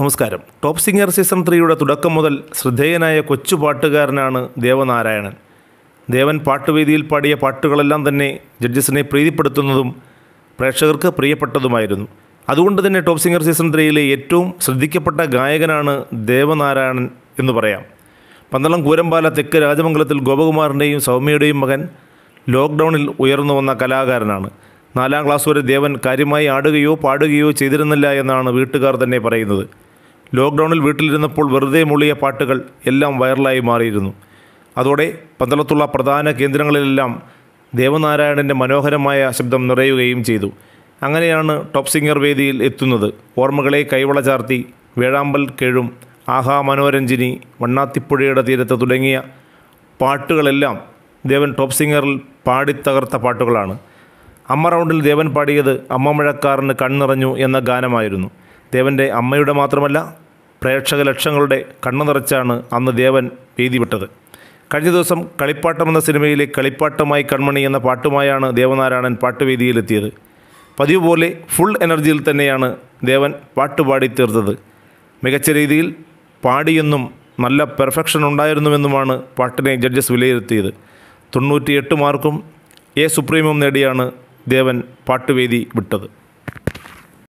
നമസ്കാരം top singer season ത്രീയുടെ തുടക്കം മുതൽ ശ്രദ്ധേയനായ കൊച്ചു പാട്ടുകാരനാണ് ദേവനാരായണൻ ദേവൻ പാട്ടുവേദിയിൽ പാടിയ പാട്ടുകളെല്ലാം തന്നെ ജഡ്ജസിനെ പ്രീതിപ്പെടുത്തുന്നതും പ്രേക്ഷകർക്ക് പ്രിയപ്പെട്ടതുമായിരുന്നു അതുകൊണ്ട് തന്നെ ടോപ്പ് സിംഗർ സീസൺ ത്രീയിലെ ഏറ്റവും ശ്രദ്ധിക്കപ്പെട്ട ഗായകനാണ് ദേവനാരായണൻ എന്ന് പറയാം പന്തളം കൂരമ്പാല തെക്ക് രാജമംഗലത്തിൽ ഗോപകുമാറിൻ്റെയും സൗമ്യയുടെയും മകൻ ലോക്ക്ഡൗണിൽ ഉയർന്നു വന്ന കലാകാരനാണ് നാലാം ക്ലാസ് വരെ ദേവൻ കാര്യമായി ആടുകയോ പാടുകയോ ചെയ്തിരുന്നില്ല എന്നാണ് വീട്ടുകാർ തന്നെ പറയുന്നത് ലോക്ക്ഡൗണിൽ വീട്ടിലിരുന്നപ്പോൾ വെറുതെ മൂളിയ പാട്ടുകൾ എല്ലാം വൈറലായി മാറിയിരുന്നു അതോടെ പന്തളത്തുള്ള പ്രധാന കേന്ദ്രങ്ങളിലെല്ലാം ദേവനാരായണൻ്റെ മനോഹരമായ ശബ്ദം നിറയുകയും ചെയ്തു അങ്ങനെയാണ് ടോപ്പ് സിംഗർ വേദിയിൽ എത്തുന്നത് ഓർമ്മകളെ കൈവള ചാർത്തി വേഴാമ്പൽ കേഴും ആഹാ മനോരഞ്ജിനി വണ്ണാത്തിപ്പുഴയുടെ തീരത്ത് തുടങ്ങിയ പാട്ടുകളെല്ലാം ദേവൻ ടോപ്പ് സിംഗറിൽ പാടിത്തകർത്ത പാട്ടുകളാണ് അമ്മ റൗണ്ടിൽ ദേവൻ പാടിയത് അമ്മ മഴക്കാരന് കണ്ണിറഞ്ഞു എന്ന ഗാനമായിരുന്നു ദേവൻ്റെ അമ്മയുടെ മാത്രമല്ല പ്രേക്ഷക ലക്ഷങ്ങളുടെ കണ്ണു നിറച്ചാണ് അന്ന് ദേവൻ വേദിവിട്ടത് കഴിഞ്ഞ ദിവസം കളിപ്പാട്ടം എന്ന സിനിമയിലെ കളിപ്പാട്ടമായി കൺമണി എന്ന പാട്ടുമായാണ് ദേവനാരായണൻ പാട്ടുവേദിയിലെത്തിയത് പതിവ് പോലെ ഫുൾ എനർജിയിൽ തന്നെയാണ് ദേവൻ പാട്ടുപാടി തീർത്തത് മികച്ച രീതിയിൽ പാടിയെന്നും നല്ല പെർഫെക്ഷൻ ഉണ്ടായിരുന്നുവെന്നുമാണ് പാട്ടിനെ ജഡ്ജസ് വിലയിരുത്തിയത് തൊണ്ണൂറ്റിയെട്ട് മാർക്കും എ സുപ്രീമും നേടിയാണ് ദേവൻ പാട്ടുവേദി വിട്ടത്